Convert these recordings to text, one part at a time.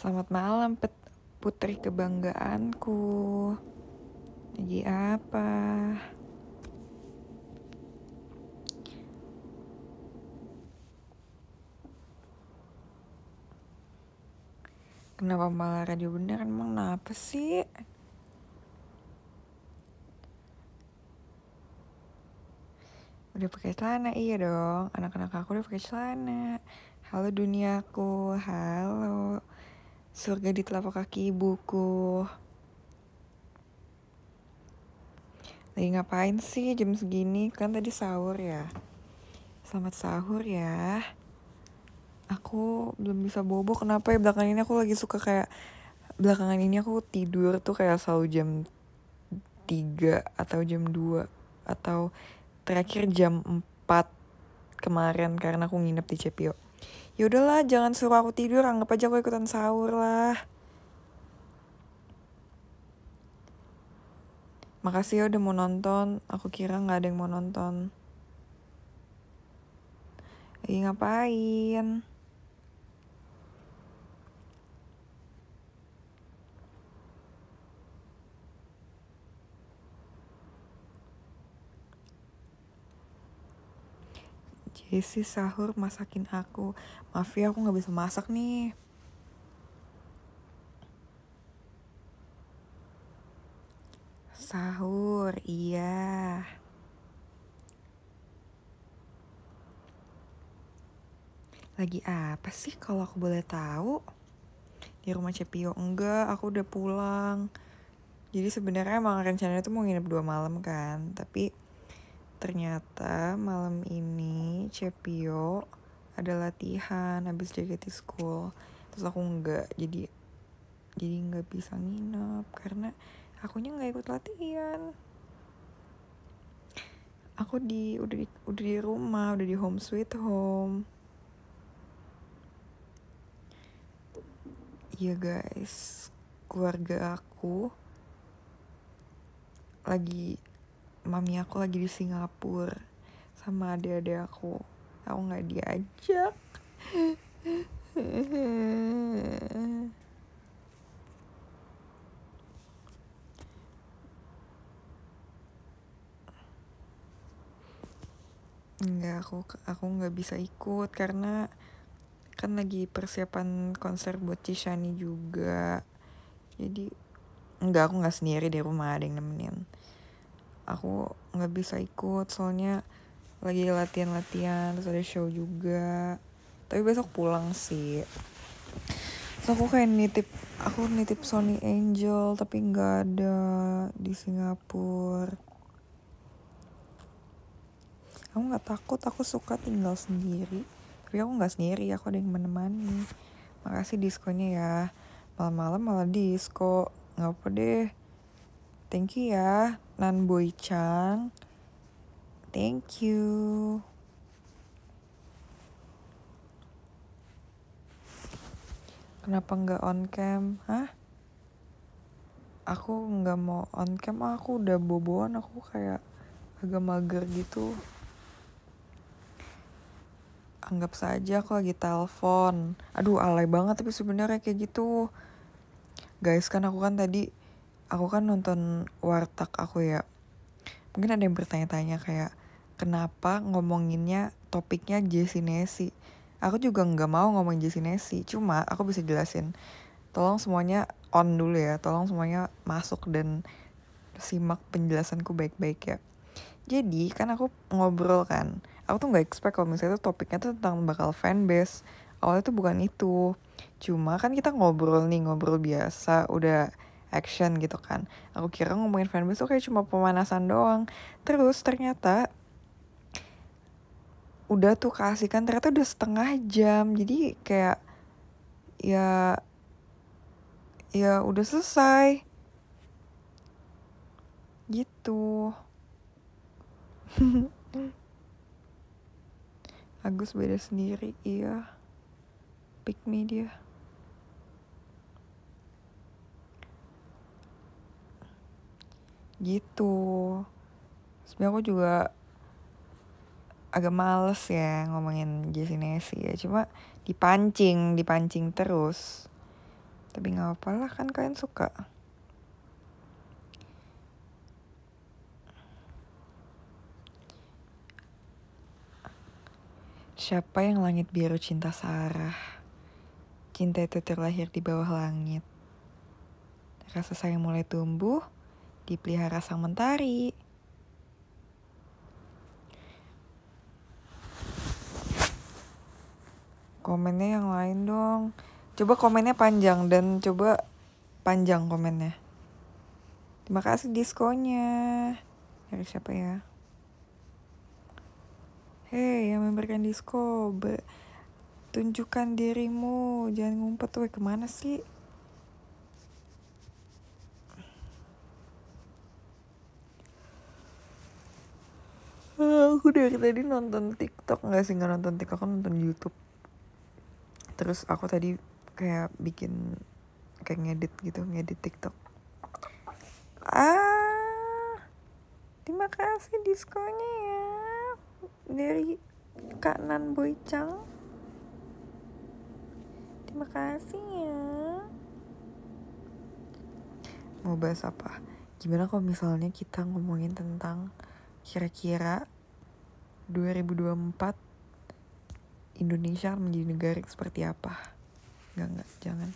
Selamat malam putri kebanggaanku. Lagi apa? Kenapa malah radio bener? Emang kenapa sih? Udah pakai celana, iya dong. Anak-anak aku udah pakai celana. Halo duniaku, halo surga di telapak kaki ibuku. Lagi ngapain sih jam segini? Kan tadi sahur ya. Selamat sahur ya. Aku belum bisa bobo. Kenapa ya belakangan ini aku lagi suka kayak belakangan ini aku tidur tuh kayak selalu jam 3 atau jam 2 atau terakhir jam 4 kemarin karena aku nginep di Cepio. Yaudahlah, jangan suruh aku tidur, anggap aja aku ikutan sahur lah. Makasih ya udah mau nonton, aku kira nggak ada yang mau nonton. Lagi ngapain? Hisi sahur masakin aku. Maaf ya aku gak bisa masak nih. Sahur, iya. Lagi apa sih kalau aku boleh tahu? Di rumah Cepio enggak, aku udah pulang. Jadi sebenarnya emang rencananya tuh mau nginep dua malam kan, tapi Ternyata malam ini Cepio ada latihan habis JKT School. Terus aku nggak jadi jadi nggak bisa nginep karena akunya nggak ikut latihan. Aku di udah di udah di rumah, udah di home sweet home. Iya guys, keluarga aku lagi mami aku lagi di Singapura sama adik-adik aku aku nggak diajak Enggak, aku aku nggak bisa ikut karena kan lagi persiapan konser buat Cishani juga. Jadi enggak aku nggak sendiri di rumah ada yang nemenin aku nggak bisa ikut soalnya lagi latihan-latihan terus ada show juga tapi besok pulang sih So aku kayak nitip aku nitip Sony Angel tapi nggak ada di Singapura aku nggak takut aku suka tinggal sendiri tapi aku nggak sendiri aku ada yang menemani makasih diskonnya ya malam-malam malah disko nggak apa deh thank you ya Nan Boy Chang. Thank you. Kenapa nggak on cam? Hah? Aku nggak mau on cam. Ah, aku udah boboan. Aku kayak agak mager gitu. Anggap saja aku lagi telepon. Aduh, alay banget tapi sebenarnya kayak gitu. Guys, kan aku kan tadi aku kan nonton warteg aku ya mungkin ada yang bertanya-tanya kayak kenapa ngomonginnya topiknya Jessie aku juga nggak mau ngomong Jessie cuma aku bisa jelasin tolong semuanya on dulu ya tolong semuanya masuk dan simak penjelasanku baik-baik ya jadi kan aku ngobrol kan aku tuh nggak expect kalau misalnya tuh topiknya tuh tentang bakal fanbase awalnya tuh bukan itu cuma kan kita ngobrol nih ngobrol biasa udah action gitu kan. Aku kira ngomongin fanbase tuh kayak cuma pemanasan doang. Terus ternyata udah tuh kasih kan ternyata udah setengah jam. Jadi kayak ya ya udah selesai. Gitu. Agus beda sendiri, iya. Pick media. dia. gitu sebenarnya aku juga agak males ya ngomongin Jessinesi ya cuma dipancing dipancing terus tapi nggak apa lah kan kalian suka Siapa yang langit biru cinta Sarah? Cinta itu terlahir di bawah langit. Rasa sayang mulai tumbuh, dipelihara sang mentari. Komennya yang lain dong. Coba komennya panjang dan coba panjang komennya. Terima kasih diskonya Dari siapa ya? Hei, yang memberikan diskon, tunjukkan dirimu, jangan ngumpet, weh kemana sih? aku dari tadi nonton TikTok nggak sih nggak nonton TikTok aku nonton YouTube terus aku tadi kayak bikin kayak ngedit gitu ngedit TikTok ah terima kasih diskonnya ya dari Kak Nan Boy terima kasih ya mau bahas apa gimana kalau misalnya kita ngomongin tentang kira-kira 2024 Indonesia akan menjadi negara seperti apa? Enggak, enggak, jangan.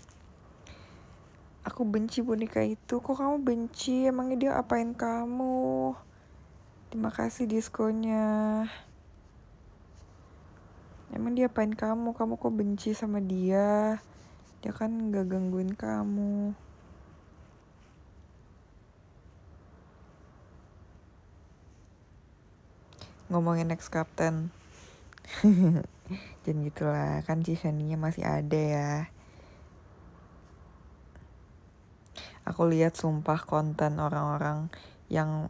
Aku benci boneka itu. Kok kamu benci? Emangnya dia apain kamu? Terima kasih diskonnya. Emang dia apain kamu? Kamu kok benci sama dia? Dia kan nggak gangguin kamu. ngomongin next captain jangan gitulah kan Cisaninya masih ada ya aku lihat sumpah konten orang-orang yang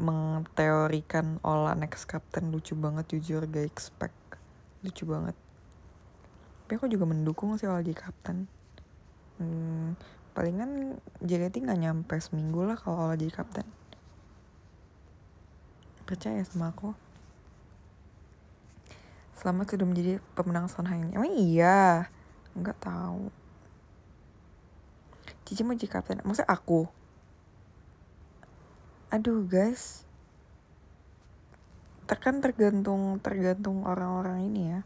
mengteorikan olah next captain lucu banget jujur gak expect lucu banget tapi aku juga mendukung sih olah jadi captain hmm, palingan JKT gak nyampe seminggu lah kalau olah jadi captain percaya sama aku Selamat sudah menjadi pemenang Sonha ini emang iya nggak tahu Cici mau jadi kapten maksud aku aduh guys tekan tergantung tergantung orang-orang ini ya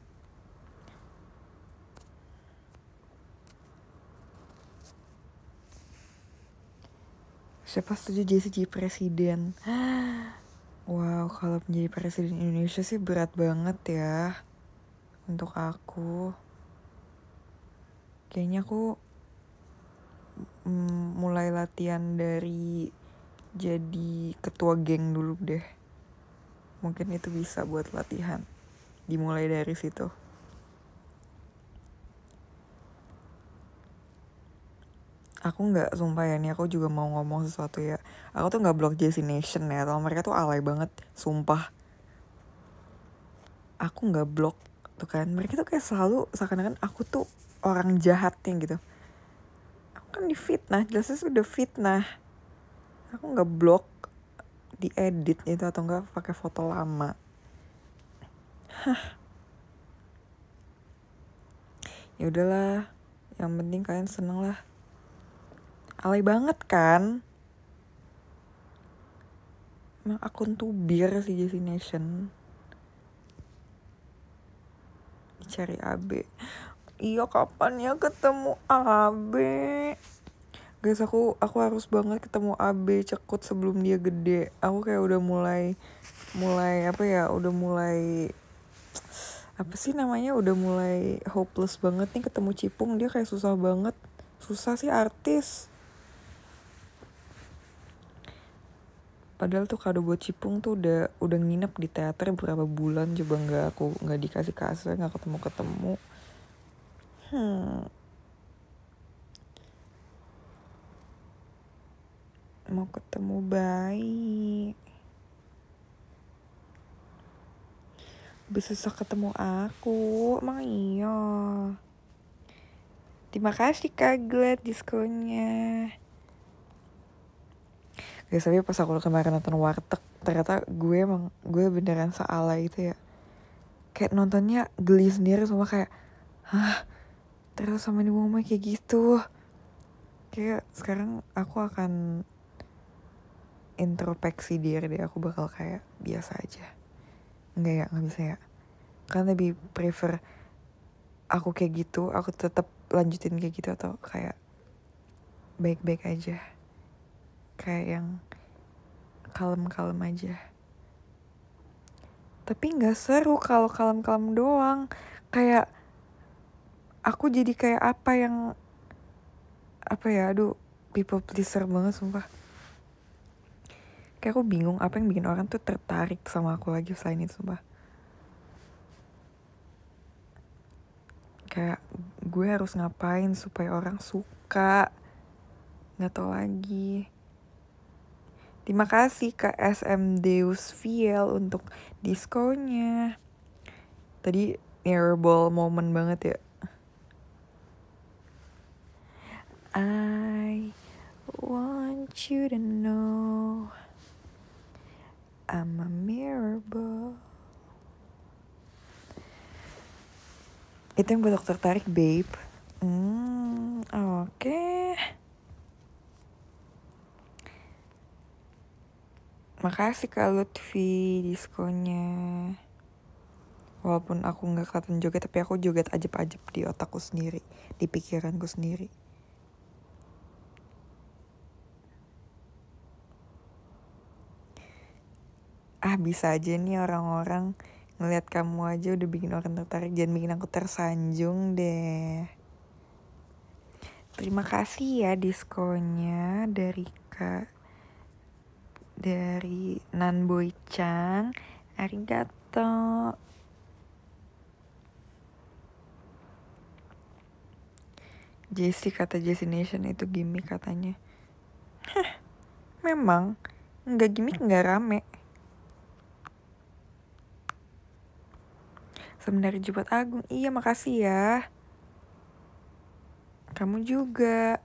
siapa setuju jadi presiden Wow, kalau menjadi presiden Indonesia sih berat banget ya untuk aku. Kayaknya aku mm, mulai latihan dari jadi ketua geng dulu deh. Mungkin itu bisa buat latihan. Dimulai dari situ. aku nggak sumpah ya nih aku juga mau ngomong sesuatu ya aku tuh nggak blok Jesse Nation ya kalau mereka tuh alay banget sumpah aku nggak blok tuh kan mereka tuh kayak selalu seakan-akan aku tuh orang jahatnya gitu aku kan difitnah jelasnya sudah fitnah aku nggak blok diedit itu atau enggak pakai foto lama ya udahlah yang penting kalian seneng lah alay banget kan emang akun tubir si JC Nation cari AB iya kapan ya ketemu AB guys aku aku harus banget ketemu AB cekut sebelum dia gede aku kayak udah mulai mulai apa ya udah mulai apa sih namanya udah mulai hopeless banget nih ketemu Cipung dia kayak susah banget susah sih artis padahal tuh kado buat Cipung tuh udah udah nginep di teater berapa bulan coba nggak aku nggak dikasih kasih nggak ketemu ketemu hmm mau ketemu bayi bisa susah ketemu aku emang iya terima kasih kak Glad diskonnya guys ya, tapi pas aku kemarin nonton warteg ternyata gue emang gue beneran seala itu ya kayak nontonnya geli sendiri semua kayak hah terus sama ini mama kayak gitu kayak sekarang aku akan introspeksi diri deh aku bakal kayak biasa aja nggak ya nggak bisa ya karena lebih prefer aku kayak gitu aku tetap lanjutin kayak gitu atau kayak baik-baik aja kayak yang kalem-kalem aja tapi nggak seru kalau kalem-kalem doang kayak aku jadi kayak apa yang apa ya aduh people pleaser banget sumpah kayak aku bingung apa yang bikin orang tuh tertarik sama aku lagi selain itu sumpah kayak gue harus ngapain supaya orang suka nggak tau lagi Terima kasih ke SM Deus Viel untuk diskonnya. Tadi Mirable moment banget ya. I want you to know I'm a Mirable. Itu yang buat tertarik, babe. Hmm, oke. Okay. Makasih Kak Lutfi diskonya Walaupun aku nggak kelihatan joget, tapi aku joget ajep ajep di otakku sendiri, di pikiranku sendiri. Ah bisa aja nih orang-orang ngelihat kamu aja udah bikin orang tertarik, jangan bikin aku tersanjung deh. Terima kasih ya diskonya dari Kak dari Nan Boy Chang. Arigato. Jesse kata Jesse Nation itu gimmick katanya. Heh, memang nggak gimmick nggak rame. Sebenarnya Jumat Agung, iya makasih ya. Kamu juga.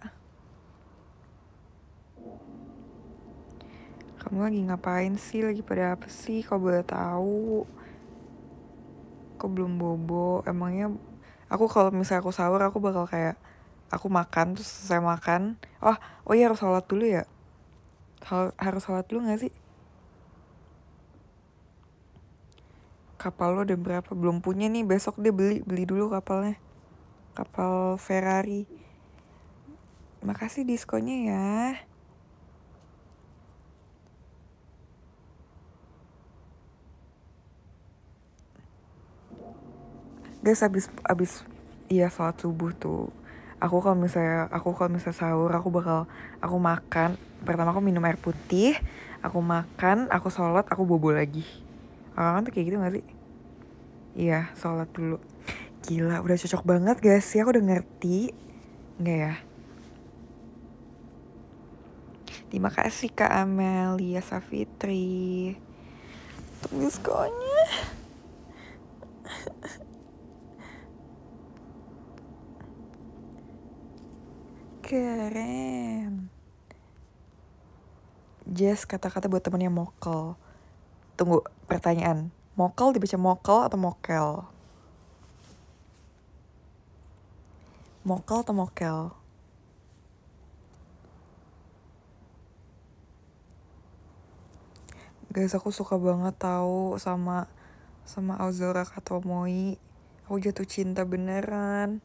Kamu lagi ngapain sih? Lagi pada apa sih? Kau boleh tahu? Kok belum bobo? Emangnya aku kalau misalnya aku sahur aku bakal kayak aku makan terus selesai makan. Oh, oh iya harus sholat dulu ya. Harus sholat dulu gak sih? Kapal lo ada berapa? Belum punya nih, besok dia beli. Beli dulu kapalnya. Kapal Ferrari. Makasih diskonnya ya. guys abis abis iya sholat subuh tuh aku kalau misalnya aku kalau misalnya sahur aku bakal aku makan pertama aku minum air putih aku makan aku sholat aku bobo lagi orang tuh kayak gitu gak sih iya sholat dulu gila udah cocok banget guys sih ya, aku udah ngerti nggak ya Terima kasih Kak Amelia Safitri. Tunggu skonya. Keren. Jess kata-kata buat temennya mokel. Tunggu, pertanyaan. Mokel dibaca mokel atau mokel? Mokel atau mokel? Guys, aku suka banget tahu sama sama Auzora Katomoi. Aku jatuh cinta beneran.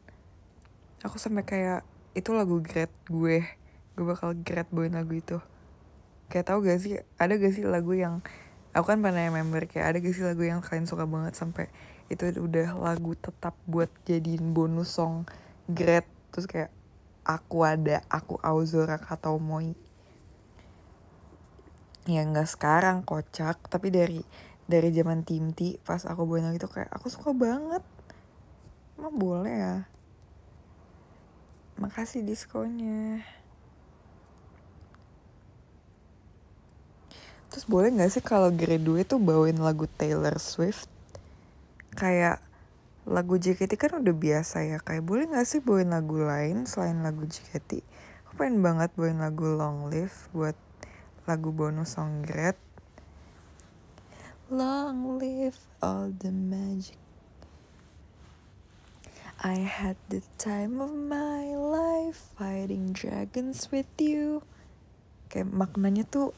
Aku sampai kayak itu lagu great gue gue bakal great boy lagu itu kayak tau gak sih ada gak sih lagu yang aku kan pernah member kayak ada gak sih lagu yang kalian suka banget sampai itu udah lagu tetap buat jadiin bonus song great terus kayak aku ada aku Auzora atau Moi ya nggak sekarang kocak tapi dari dari zaman Timti pas aku boy itu kayak aku suka banget emang boleh ya Makasih diskonnya. Terus boleh gak sih kalau graduate tuh bawain lagu Taylor Swift? Kayak lagu JKT kan udah biasa ya kayak boleh gak sih bawain lagu lain selain lagu JKT aku pengen banget bawain lagu Long Live buat lagu bonus song songgret Long Live All the Magic I had the time of my life fighting dragons with you. Kayak maknanya tuh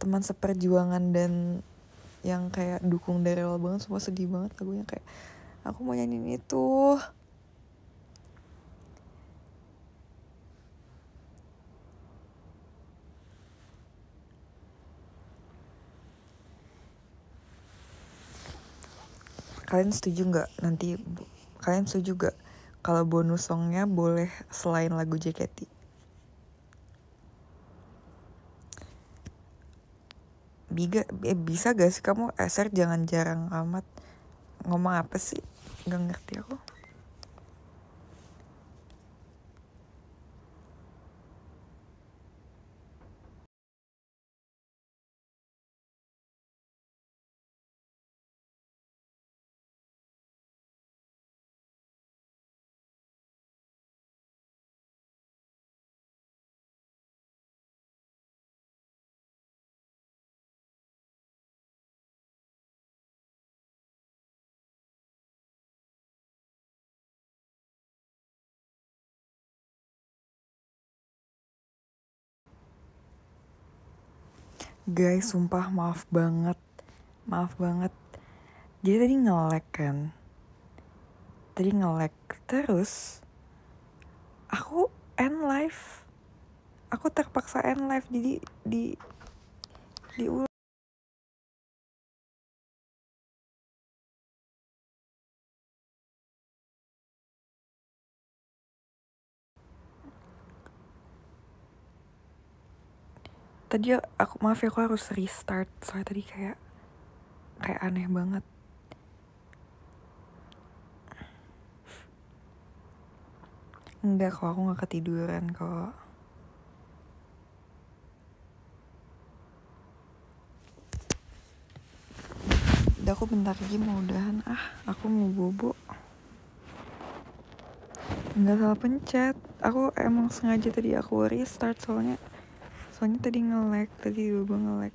teman seperjuangan dan yang kayak dukung dari awal banget semua sedih banget lagunya kayak aku mau nyanyiin itu kalian setuju nggak nanti kalian setuju juga kalau bonus songnya boleh selain lagu JKT? Biga, eh, bisa gak sih kamu eser eh, jangan jarang amat ngomong apa sih? Gak ngerti aku. Guys, sumpah maaf banget. Maaf banget. Jadi tadi nge-lag kan. Tadi ngelek. Terus aku end live. Aku terpaksa end live jadi di di di tadi aku maaf ya aku harus restart soalnya tadi kayak kayak aneh banget Enggak kok, aku nggak ketiduran kok. Udah aku bentar lagi mau udahan. Ah, aku mau bobo. nggak salah pencet. Aku emang sengaja tadi aku restart soalnya soalnya tadi ngelek tadi juga gue ngelek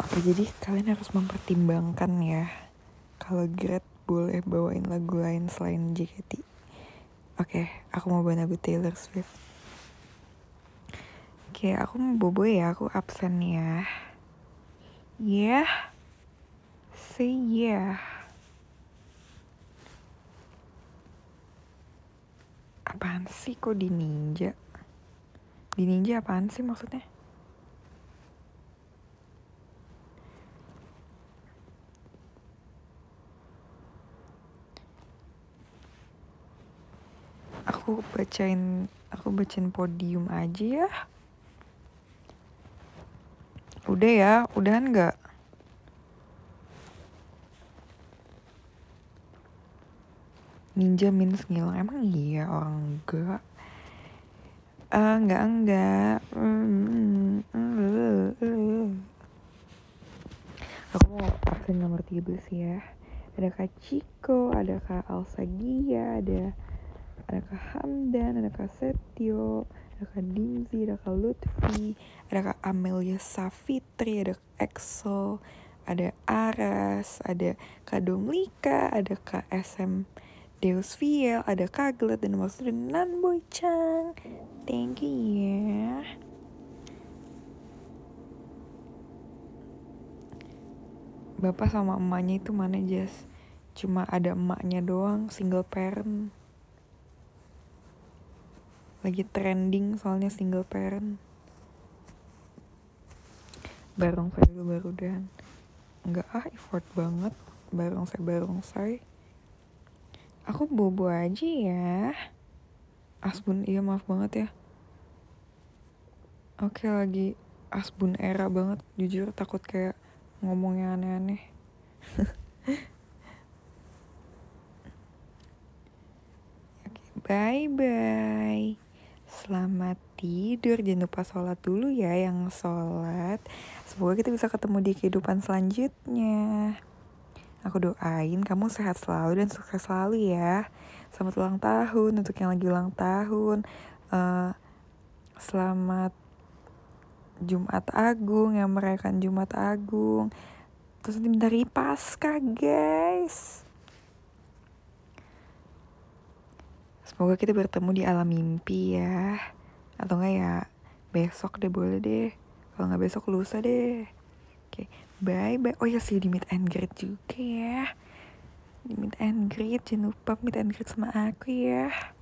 Oke, oh, jadi kalian harus mempertimbangkan ya kalau grade boleh bawain lagu lain selain JKT. Oke, aku mau bawain lagu Taylor Swift. Oke, aku mau bobo ya, aku absen ya. Yeah, say yeah. Apaan sih kok di ninja? Di ninja apaan sih maksudnya? Aku bacain aku bacain podium aja ya. Udah ya, udahan nggak? ninja minus ngilang emang iya orang enggak uh, enggak enggak hmm, hmm, hmm, aku mau absen nomor tiga belas ya ada kak Ciko ada kak Alsa Gia, ada ada kak Hamdan ada kak Setio ada kak Dimzi ada kak Lutfi ada kak Amelia Safitri ada kak Exo, ada Aras ada kak Domlika ada kak SM Deus Via, ada Kaglet, dan Mas Nan Boy Chang. Thank you ya. Bapak sama emaknya itu mana Jess? Cuma ada emaknya doang, single parent. Lagi trending soalnya single parent. Bareng saya dulu baru dan. nggak ah, effort banget. Bareng saya, bareng saya. Aku bobo aja ya. Asbun, iya maaf banget ya. Oke lagi Asbun era banget, jujur takut kayak ngomongnya aneh-aneh. Oke, bye bye. Selamat tidur, jangan lupa sholat dulu ya yang sholat. Semoga kita bisa ketemu di kehidupan selanjutnya. Aku doain kamu sehat selalu dan sukses selalu ya. Selamat ulang tahun untuk yang lagi ulang tahun. Uh, selamat Jumat Agung yang merayakan Jumat Agung. Terus nanti dari pasca guys. Semoga kita bertemu di alam mimpi ya. Atau enggak ya, besok deh boleh deh. Kalau nggak besok lusa deh. Oke. Okay bye bye oh ya sih di meet and greet juga ya di meet and greet jangan lupa meet and greet sama aku ya